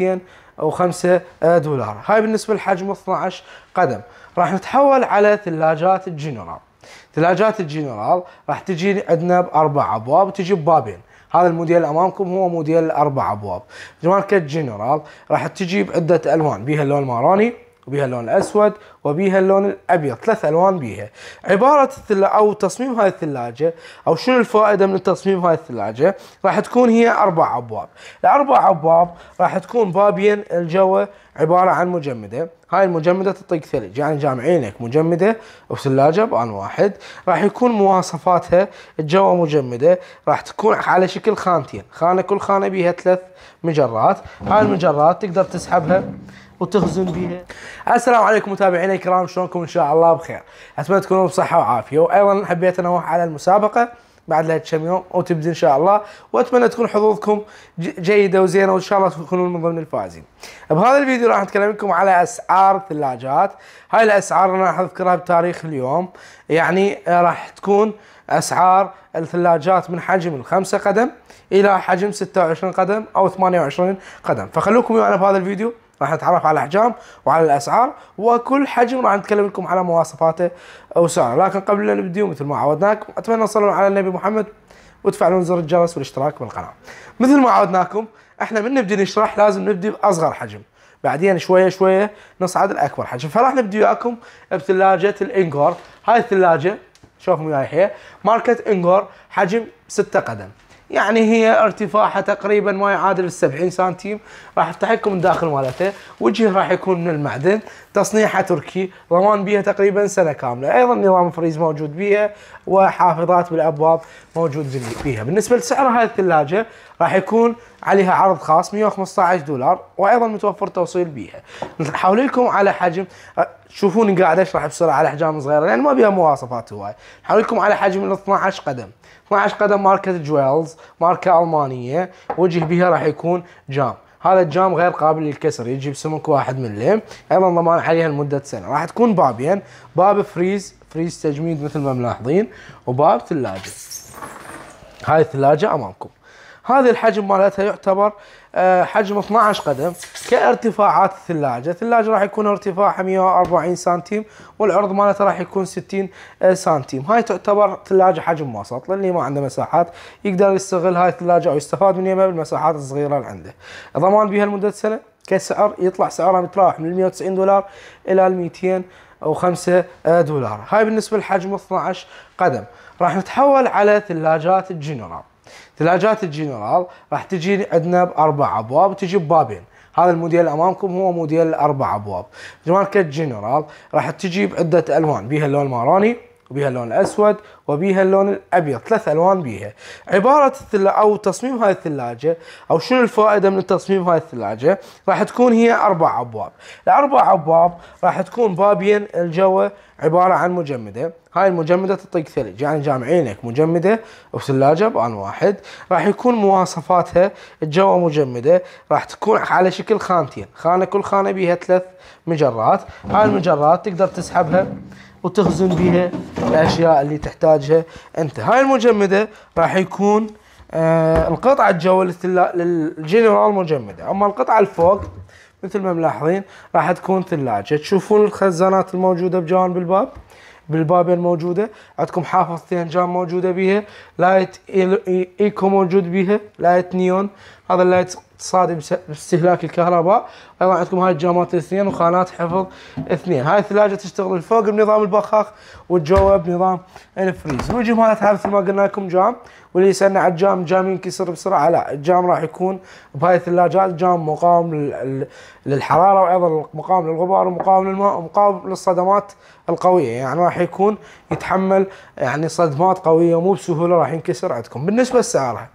200 او 5 آه، دولار هاي بالنسبه لحجم 12 قدم راح نتحول على ثلاجات الجنرال ثلاجات الجنرال راح تجي عندنا باربع ابواب وتجي ببابين هذا الموديل امامكم هو موديل اربع ابواب ماركه جنرال راح تجي بعده الوان بيها اللون ماروني وبها اللون الأسود وبها اللون الأبيض ثلاث ألوان بيها عبارة أو تصميم هاي الثلاجة أو شنو الفائدة من تصميم هاي الثلاجة راح تكون هي أربع أبواب الأربع أبواب راح تكون بابين الجو عبارة عن مجمدة هاي المجمدة تعطيك ثلج يعني جامعين مجمدة وثلاجة بآن واحد راح يكون مواصفاتها الجو مجمدة راح تكون على شكل خانتين خانة كل خانة بيها ثلاث مجرات هاي المجرات تقدر تسحبها وتخزن بها السلام عليكم متابعينا الكرام شلونكم ان شاء الله بخير اتمنى تكونوا بصحه وعافيه وايضا حبيت انوه على المسابقه بعد لها كم يوم وتبدا ان شاء الله واتمنى تكون حظوظكم جيده وزينه وان شاء الله تكونون من ضمن الفائزين. بهذا الفيديو راح نتكلم لكم على اسعار ثلاجات، هاي الاسعار انا راح اذكرها بتاريخ اليوم، يعني آه، راح تكون اسعار الثلاجات من حجم الخمسة قدم الى حجم 26 قدم او 28 قدم، فخلوكم ويانا بهذا الفيديو راح نتعرف على الاحجام وعلى الاسعار وكل حجم راح نتكلم لكم على مواصفاته وسعره لكن قبل لا نبدي مثل ما عودناكم اتمنى تصلون على النبي محمد وتفعلون زر الجرس والاشتراك بالقناه مثل ما عودناكم احنا من نبدي نشرح لازم نبدي باصغر حجم بعدين شويه شويه نصعد لاكبر حجم فراح نبدي وياكم بثلاجه الانجور هاي الثلاجه شوفوا وياي هي ماركه انجور حجم 6 قدم يعني هي ارتفاعها تقريبا ما يعادل 70 سنتيم راح افتح لكم الداخل مالته وجهه راح يكون من المعدن تصنيعها تركي ضمان بها تقريبا سنة كاملة أيضا نظام فريز موجود بها وحافظات بالأبواب موجود بها بالنسبة لسعر هذه الثلاجة راح يكون عليها عرض خاص 115 دولار وايضا متوفر توصيل بيها نحاول لكم على حجم أه، شوفوني قاعد اشرح بسرعه على احجام صغيره لان ما بيها مواصفات هواي نحاول لكم على حجم ال 12 قدم 12 قدم ماركه جويلز ماركه المانيه وجه بها راح يكون جام هذا الجام غير قابل للكسر يجي بسمك واحد من الليم ايضا ضمان عليها لمده سنه راح تكون بابين باب فريز فريز تجميد مثل ما ملاحظين وباب ثلاجه هاي الثلاجه امامكم هذه الحجم مالتها يعتبر آه، حجم 12 قدم كارتفاعات الثلاجه، الثلاجه راح يكون ارتفاعها 140 سنتيم والعرض مالتها راح يكون 60 آه، سنتيم، هاي تعتبر ثلاجه حجم وسط للي ما عنده مساحات يقدر يستغل هاي الثلاجه او يستفاد منها بالمساحات الصغيره اللي عنده. ضمان بها لمده سنه كسعر يطلع سعرها متراوح من 190 دولار الى 200 او 5 دولار هاي بالنسبه لحجم 12 قدم راح نتحول على ثلاجات الجنرال ثلاجات الجنرال راح تجي عندنا باربع ابواب تجي ببابين هذا الموديل امامكم هو موديل اربع ابواب ماركه جنرال راح تجي بعده الوان بها اللون الماروني وبيها اللون الأسود وبيها اللون الأبيض ثلاث ألوان بيها عبارة الثلا أو تصميم هاي الثلاجة أو شنو الفائدة من تصميم هاي الثلاجة راح تكون هي أربع أبواب الأربع أبواب راح تكون بابين الجو عبارة عن مجمدة هاي المجمدة تعطيك ثلج يعني جامعينك مجمدة وثلاجة بآن واحد راح يكون مواصفاتها الجو مجمدة راح تكون على شكل خانتين خانة كل خانة بيها ثلاث مجرات هاي المجرات تقدر تسحبها وتخزن بها الاشياء اللي تحتاجها انت هاي المجمده راح يكون آه القطعه الجوه للجنرال مجمده اما القطعه الفوق مثل ما ملاحظين راح تكون ثلاجه تشوفون الخزانات الموجوده بجانب الباب بالبابل موجوده عندكم حافظ تيهنجان موجوده بيها لايت ايكو موجود بيها لايت نيون هذا اللايت صادم باستهلاك الكهرباء ايضا عندكم هاي الجامات الاثنين وخانات حفظ اثنين هاي الثلاجه تشتغل الفوق بنظام البخاخ والجوه بنظام الفريز والجمالات هاي مثل ما قلنا لكم جام واللي يسالنا على الجام جام ينكسر بسرعه لا الجام راح يكون بهاي الثلاجات جام مقاوم للحراره وايضا مقاوم للغبار ومقاوم للماء ومقاوم للصدمات القويه يعني راح يكون يتحمل يعني صدمات قويه مو بسهوله راح ينكسر عندكم بالنسبه لسعرها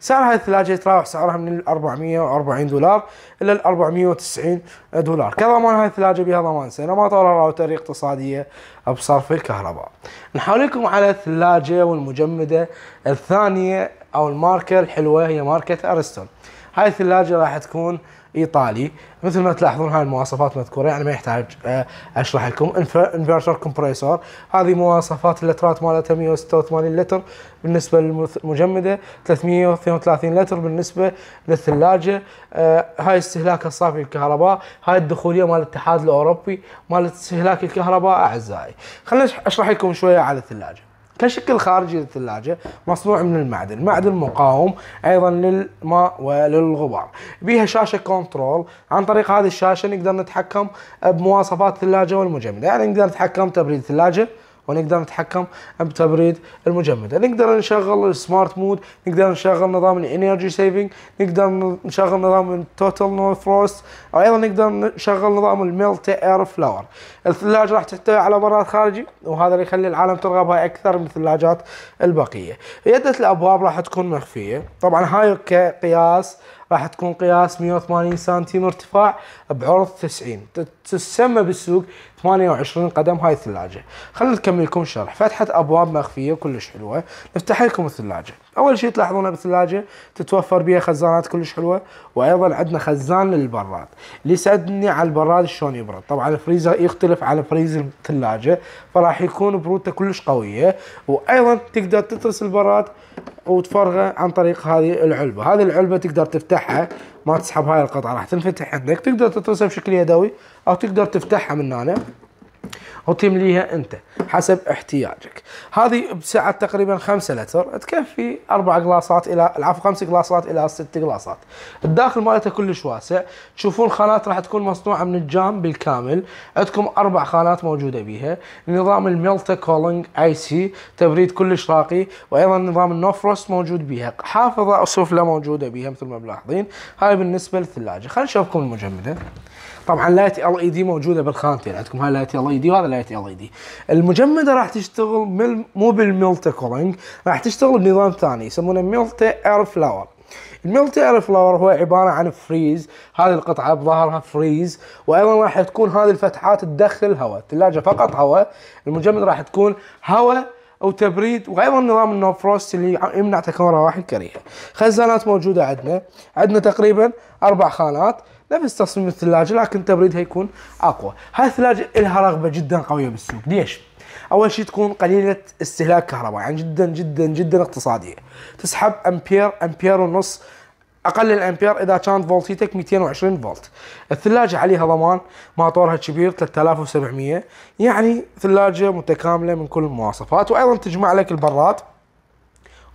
سعر هذه الثلاجه يتراوح سعرها من 440 دولار الى 490 دولار كضمان هذه الثلاجه بها ضمان سنه ما طول راوتر اقتصاديه بصرف الكهرباء نحاولكم على الثلاجه والمجمده الثانيه او الماركه الحلوه هي ماركه ارستون هاي الثلاجه راح تكون ايطالي مثل ما تلاحظون هاي المواصفات مذكوره يعني ما يحتاج آه، اشرح لكم انفرتر كومبريسور هذه مواصفات اللترات مالتها 186 لتر بالنسبه للمجمده 332 لتر بالنسبه للثلاجه آه، هاي استهلاك الصافي للكهرباء هاي الدخوليه مال الاتحاد الاوروبي مال استهلاك الكهرباء اعزائي خليني اشرح لكم شويه على الثلاجه كشكل خارجي للثلاجة مصنوع من المعدن معدن مقاوم أيضا للماء وللغبار بيها شاشة كنترول عن طريق هذه الشاشة نقدر نتحكم بمواصفات الثلاجة والمجمدة يعني نقدر نتحكم تبريد الثلاجة ونقدر نتحكم بتبريد المجمدة نقدر نشغل السمارت مود نقدر نشغل نظام الانرجي سيفنج نقدر نشغل نظام التوتال نو فروست ايضا نقدر نشغل نظام الميلت اير فلاور الثلاجة راح تحتوي على براد خارجي وهذا اللي يخلي العالم ترغبها اكثر من الثلاجات البقية يدة الابواب راح تكون مخفية طبعا هاي كقياس راح تكون قياس 180 سنتيم ارتفاع بعرض 90 تسمى بالسوق 28 قدم هاي الثلاجة خلنا نكمل لكم شرح فتحة أبواب مخفية كلش حلوة نفتح لكم الثلاجة اول شيء تلاحظونه بالثلاجه تتوفر بها خزانات كلش حلوه وايضا عندنا خزان للبراد اللي على البراد شلون يبرد طبعا الفريزر يختلف على فريز الثلاجه فراح يكون برودته كلش قويه وايضا تقدر تترس البراد وتفرغه عن طريق هذه العلبه هذه العلبه تقدر تفتحها ما تسحب هاي القطعه راح تنفتح عندك تقدر تترسها بشكل يدوي او تقدر تفتحها من هنا وتمليها انت حسب احتياجك هذه بسعه تقريبا 5 لتر تكفي اربع قلاصات الى العفو خمس قلاصات الى ست قلاصات الداخل مالته كلش واسع تشوفون خانات راح تكون مصنوعه من الجام بالكامل عندكم اربع خانات موجوده بيها نظام الميلتا كولينج اي سي تبريد كلش راقي وايضا نظام النوفروست موجود بيها حافظه سفلى موجوده بيها مثل ما ملاحظين هاي بالنسبه للثلاجه خلينا نشوفكم المجمده طبعا لايت ال اي دي موجوده بالخانتين عندكم هاي لايت ال اي دي وهذا لايت ال اي دي المجمده راح تشتغل مل مو بالميلتا كولينج راح تشتغل بنظام ثاني يسمونه ميلتا اير فلاور الميلتا اير فلاور هو عباره عن فريز هذه القطعه بظهرها فريز وايضا راح تكون هذه الفتحات تدخل هواء الثلاجه فقط هواء المجمد راح تكون هواء او تبريد وايضا نظام النو فروست اللي يمنع تكون روائح الكريهه خزانات موجوده عندنا عندنا تقريبا اربع خانات نفس تصميم الثلاجه لكن تبريدها يكون اقوى هاي الثلاجه لها رغبه جدا قويه بالسوق ليش اول شيء تكون قليله استهلاك كهرباء يعني جدا جدا جدا اقتصاديه تسحب امبير امبير ونص اقل الامبير اذا كانت فولتيتك 220 فولت الثلاجه عليها ضمان ماطورها كبير 3700 يعني ثلاجه متكامله من كل المواصفات وايضا تجمع لك البراد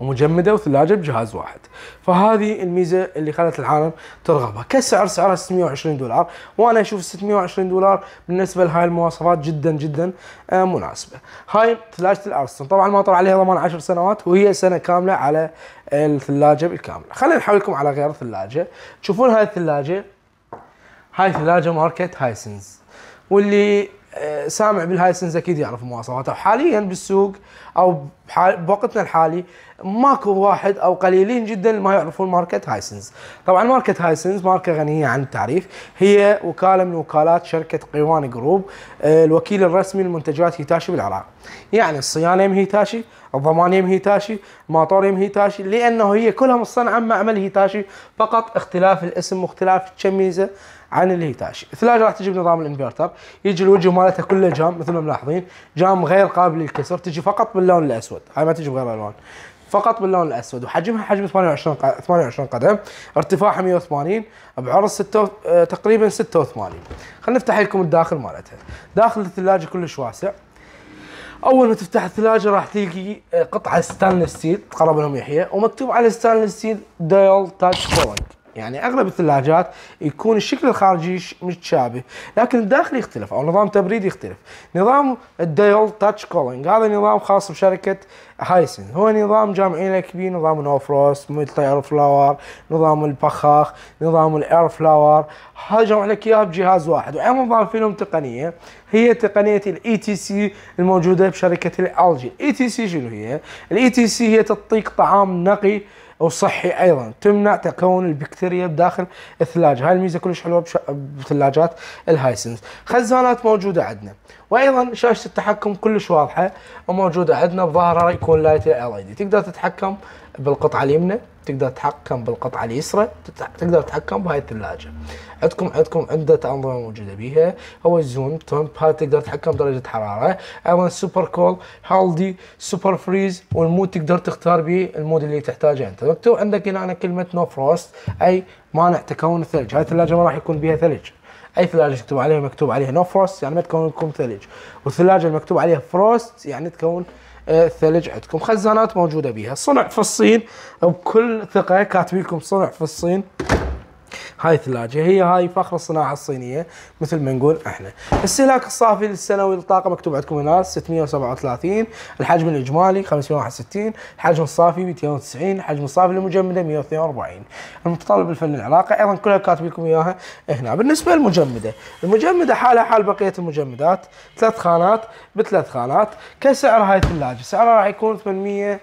ومجمده وثلاجه بجهاز واحد فهذه الميزه اللي خلت العالم ترغبها كسعر سعرها 620 دولار وانا اشوف 620 دولار بالنسبه لهاي المواصفات جدا جدا آه، مناسبه هاي ثلاجه الأرسن طبعا ما طلع عليها ضمان 10 سنوات وهي سنه كامله على الثلاجه بالكامله خلينا نحولكم على غير ثلاجه تشوفون هاي الثلاجه هاي ثلاجه ماركه هايسنز واللي آه، سامع بالهايسنز اكيد يعرف مواصفاته حاليا بالسوق او بوقتنا الحالي ماكو واحد او قليلين جدا ما يعرفون ماركه هايسنز طبعا ماركه هايسنز ماركه غنيه عن التعريف هي وكاله من وكالات شركه قيوان جروب آه، الوكيل الرسمي لمنتجات هيتاشي بالعراق يعني الصيانه يم هيتاشي الضمان يم هيتاشي الماطور يم هيتاشي لانه هي كلها مصنعه معمل هيتاشي فقط اختلاف الاسم واختلاف التشميزه عن الهيتاشي الثلاجه راح تجي بنظام الانفرتر يجي الوجه مالتها كله جام مثل ما ملاحظين جام غير قابل للكسر تجي فقط باللون الاسود هاي ما تجي بغير الوان فقط باللون الاسود وحجمها حجم 28 28 قدم ارتفاعها 180 بعرض 6 آه، تقريبا 86 خلينا نفتح لكم الداخل مالتها داخل الثلاجه كلش واسع اول ما تفتح الثلاجه راح تلقي آه، قطعه ستانلس ستيل تقرب لهم يحيى ومكتوب على ستانلس ستيل دايل تاتش كولنج يعني اغلب الثلاجات يكون الشكل الخارجي متشابه لكن الداخلي يختلف او نظام تبريد يختلف نظام الديل تاتش كولينج هذا نظام خاص بشركه هايسن هو نظام جامعي لك بيه نظام نو مثل اير فلاور نظام البخاخ نظام الاير فلاور هذا جمع لك اياها بجهاز واحد وايضا نظام لهم تقنيه هي تقنيه الاي تي e سي الموجوده بشركه الالجي الاي تي سي شنو هي الاي تي e سي هي تعطيك طعام نقي وصحي ايضا تمنع تكون البكتيريا بداخل الثلاجه هاي الميزه كلش حلوه بثلاجات الهايسنس خزانات موجوده عندنا وايضا شاشه التحكم كلش واضحه وموجوده عندنا بظهرها يكون لايت ال اي دي تقدر تتحكم بالقطعه اليمنى تقدر تتحكم بالقطعه اليسرى تقدر تتحكم بهاي الثلاجه عندكم عندكم عده انظمه موجوده بيها هو الزون تومب هاي تقدر تتحكم بدرجه حراره ايضا سوبر كول هالدي سوبر فريز والمود تقدر تختار به المود اللي تحتاجه انت مكتوب عندك هنا كلمه نو فروست اي مانع تكون الثلج هاي الثلاجه ما راح يكون بها ثلج اي ثلاجه مكتوب عليها مكتوب عليها نو فروست يعني ما تكون لكم ثلج والثلاجه المكتوب عليها فروست يعني تكون الثلج عندكم خزانات موجوده بها صنع في الصين بكل ثقه كاتبين لكم صنع في الصين هاي الثلاجه هي هاي فخر الصناعه الصينيه مثل ما نقول احنا. استهلاك الصافي السنوي للطاقه مكتوب عندكم هنا 637 الحجم الاجمالي 561 الحجم الصافي 290 الحجم الصافي للمجمده 142 المتطلب الفني العراقي ايضا كلها كاتب لكم اياها هنا. بالنسبه للمجمده، المجمده حالها حال بقيه المجمدات ثلاث خانات بثلاث خانات كسعر هاي الثلاجه، سعرها راح يكون 800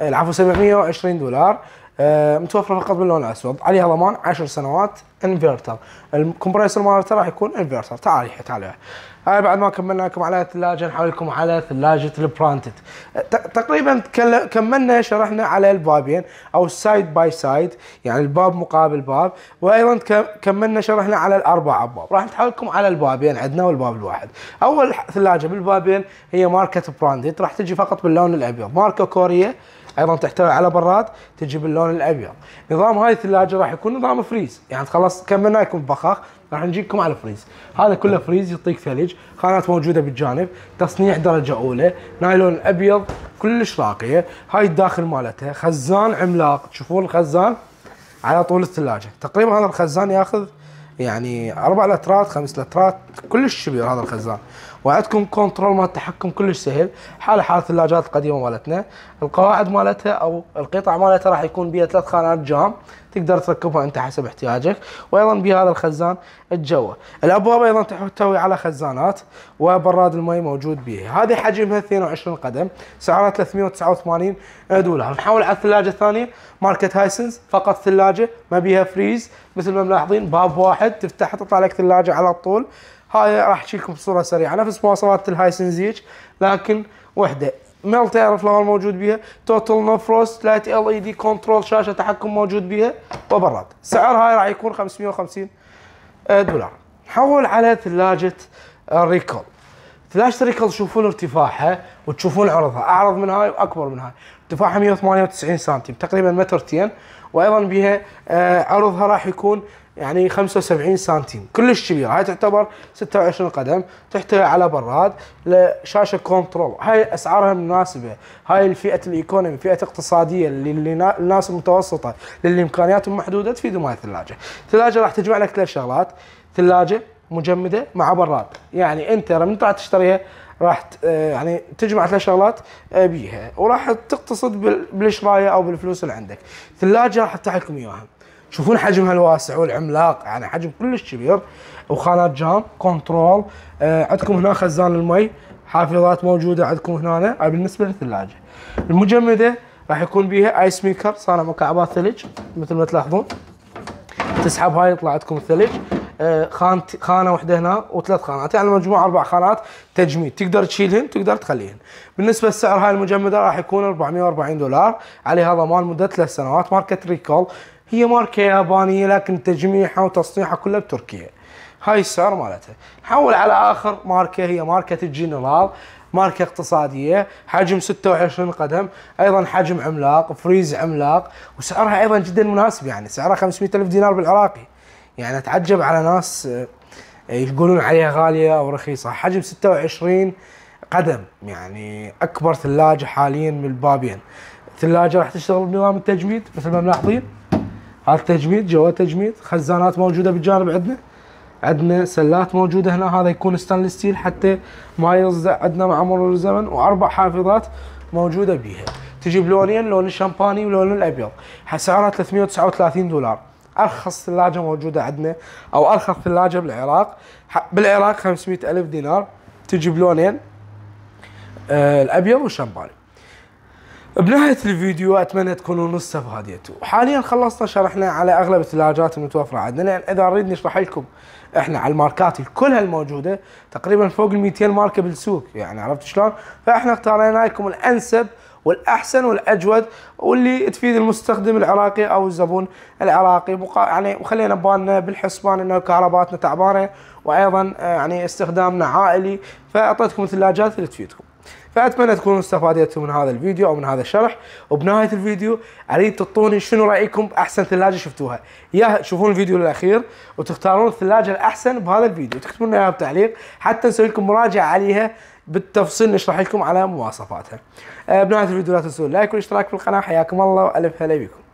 العفو 720 دولار آه، متوفره فقط باللون الاسود عليها ضمان 10 سنوات انفرتر الكومبريسر مالته راح يكون انفرتر تعال تعال هاي آه، بعد ما كملنا لكم على الثلاجه نحاول لكم على ثلاجه البرانتد آه، تقريبا كملنا شرحنا على البابين او السايد باي سايد يعني الباب مقابل باب وايضا كملنا شرحنا على الاربع ابواب راح نحاول لكم على البابين عندنا والباب الواحد اول ثلاجه بالبابين هي ماركه براندد راح تجي فقط باللون الابيض ماركه كوريه ايضا تحتوي على براد تجي باللون الابيض نظام هاي الثلاجه راح يكون نظام فريز يعني خلاص كملنا يكون بخاخ راح نجيكم على الفريز هذا كله فريز يعطيك ثلج خانات موجوده بالجانب تصنيع درجه اولى نايلون ابيض كلش راقيه هاي الداخل مالتها خزان عملاق تشوفون الخزان على طول الثلاجه تقريبا هذا الخزان ياخذ يعني اربع لترات خمس لترات كلش كبير هذا الخزان وعندكم كنترول مال التحكم كلش سهل حاله حال الثلاجات القديمه مالتنا القواعد مالتها او القطع مالتها راح يكون بها ثلاث خانات جام تقدر تركبها انت حسب احتياجك وايضا بهذا الخزان الجوة الابواب ايضا تحتوي على خزانات وبراد المي موجود بها هذه حجمها 22 قدم سعرها 389 دولار نحول على الثلاجه الثانيه ماركه هايسنز فقط ثلاجه ما بيها فريز مثل ما ملاحظين باب واحد تفتح تطلع لك ثلاجه على طول هاي راح اشيلكم بصوره سريعه نفس مواصفات الهايسنزيج لكن وحده ملت اعرف لو موجود بيها توتال نو فروست لايت ال اي دي كنترول شاشه تحكم موجود بيها وبراد سعر هاي راح يكون 550 دولار نحول على ثلاجه الريكول ثلاجه الريكول تشوفون ارتفاعها وتشوفون عرضها اعرض من هاي واكبر من هاي ارتفاعها 198 سم تقريبا مترتين وايضا بها آه، عرضها راح يكون يعني 75 سنتيم كلش كبيره هاي تعتبر 26 قدم تحتوي على براد لشاشه كنترول هاي اسعارها مناسبه هاي الفئه الايكونومي فئه اقتصاديه للناس المتوسطه للي امكانياتهم محدوده تفيد هاي الثلاجه الثلاجه راح تجمع لك ثلاث شغلات ثلاجه مجمده مع براد يعني انت لما تروح تشتريها راح آه، يعني تجمع ثلاث شغلات آه، بيها وراح تقتصد بالشرايه او بالفلوس اللي عندك ثلاجه راح تحكم اياها تشوفون حجمها الواسع والعملاق يعني حجم كلش كبير وخانات جام كنترول آه عندكم هنا خزان المي حافظات موجوده عندكم هنا بالنسبه للثلاجه المجمده راح يكون بيها ايس ميكر صانع مكعبات ثلج مثل ما تلاحظون تسحب هاي يطلع عندكم الثلج آه خانة خانه واحده هنا وثلاث خانات يعني مجموع اربع خانات تجميد تقدر تشيلهن تقدر تخليهن بالنسبه لسعر هاي المجمده راح يكون 440 دولار عليها ضمان مده ثلاث سنوات ماركه ريكول هي ماركه يابانيه لكن تجميعها وتصنيعها كله بتركيا هاي السعر مالتها حول على اخر ماركه هي ماركه الجنرال ماركه اقتصاديه حجم 26 قدم ايضا حجم عملاق فريز عملاق وسعرها ايضا جدا مناسب يعني سعرها 500 الف دينار بالعراقي يعني اتعجب على ناس آه، يقولون عليها غاليه او رخيصه حجم 26 قدم يعني اكبر ثلاجه حاليا من البابين ثلاجه راح تشتغل بنظام التجميد مثل ما ملاحظين هذا تجميد جوا تجميد خزانات موجوده بالجانب عندنا عندنا سلات موجوده هنا هذا يكون ستانلس ستيل حتى ما يصدع عندنا مع مرور الزمن واربع حافظات موجوده بيها تجي بلونين لون الشمباني ولون الابيض سعرها 339 دولار ارخص ثلاجه موجوده عندنا او ارخص ثلاجه بالعراق بالعراق 500 الف دينار تجي بلونين آه، الابيض والشمباني بنهاية الفيديو أتمنى تكونوا نص فاديتوا حاليا خلصنا شرحنا على أغلب الثلاجات المتوفرة عندنا يعني إذا نريد نشرح لكم إحنا على الماركات الكلها الموجودة تقريبا فوق ال 200 ماركة بالسوق يعني عرفت شلون فإحنا اختارينا لكم الأنسب والاحسن والاجود واللي تفيد المستخدم العراقي او الزبون العراقي بقى يعني وخلينا ببالنا بالحسبان انه كهرباتنا تعبانه وايضا آه، يعني استخدامنا عائلي فاعطيتكم الثلاجات اللي تفيدكم فاتمنى تكونوا استفادتوا من هذا الفيديو او من هذا الشرح وبنهايه الفيديو اريد تعطوني شنو رايكم باحسن ثلاجه شفتوها يا تشوفون الفيديو الاخير وتختارون الثلاجه الاحسن بهذا الفيديو تكتبون لنا بتعليق حتى نسوي لكم مراجعه عليها بالتفصيل نشرح لكم على مواصفاتها آه، بنهايه الفيديو لا تنسوا اللايك والاشتراك في القناه حياكم الله والف هلا بكم